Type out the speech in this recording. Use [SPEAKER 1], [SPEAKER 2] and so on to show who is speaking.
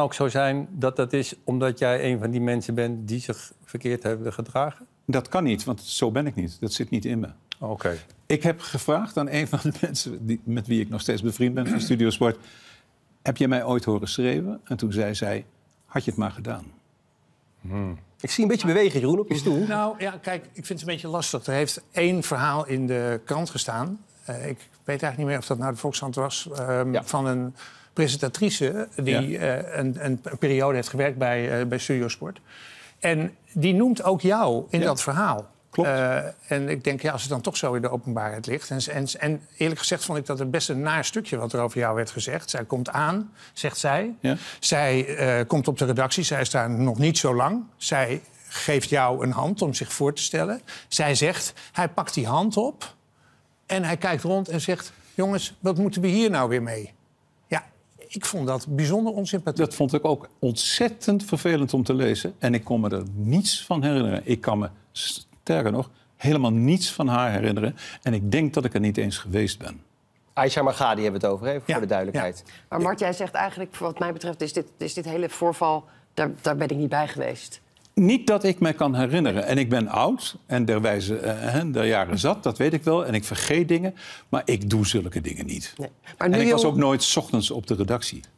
[SPEAKER 1] ook zo zijn dat dat is omdat jij een van die mensen bent die zich verkeerd hebben gedragen? Dat kan niet, want zo ben ik niet. Dat zit niet in me. Oké. Ik heb gevraagd aan een van de mensen die, met wie ik nog steeds bevriend ben van Studio Sport... heb je mij ooit horen schreeuwen? En toen zei zij, had je het maar gedaan. Hmm. Ik zie een beetje bewegen, Jeroen, op je stoel.
[SPEAKER 2] Nou ja, kijk, ik vind het een beetje lastig. Er heeft één verhaal in de krant gestaan. Eh, ik weet eigenlijk niet meer of dat nou de Volkshand was. Ehm, van een presentatrice die eh, een, een, periode heeft gewerkt bij, uh, bij Studiosport. En die noemt ook jou in dat verhaal. Klopt. Eh, en ik denk, ja, als het dan toch zo in de openbaarheid ligt. En, en, en eerlijk gezegd vond ik dat het best een naar stukje wat er over jou werd gezegd. Zij komt aan, zegt zij. Zij komt op de redactie, zij is daar nog niet zo lang. Zij geeft jou een hand om zich voor te stellen. Zij zegt, hij pakt die hand op en hij kijkt rond en zegt... jongens, wat moeten we hier nou weer mee? Ik vond dat bijzonder onsympathiek. Dat vond
[SPEAKER 1] ik ook ontzettend vervelend om te lezen. En ik kon me er niets van herinneren. Ik kan me, sterker nog, helemaal niets van haar herinneren. En ik denk dat ik er niet eens geweest ben.
[SPEAKER 3] Aisha Magadi hebben we het over, even voor de duidelijkheid. Maar Mart, jij zegt eigenlijk, wat mij betreft, is dit, is dit hele voorval... Daar, daar ben ik niet bij geweest.
[SPEAKER 1] Niet dat ik me kan herinneren. En ik ben oud en der, wijze, uh, jaren zat, dat weet ik wel. En ik vergeet dingen, maar ik doe zulke dingen niet. Maar nu en ik was ook nooit ochtends op de redactie.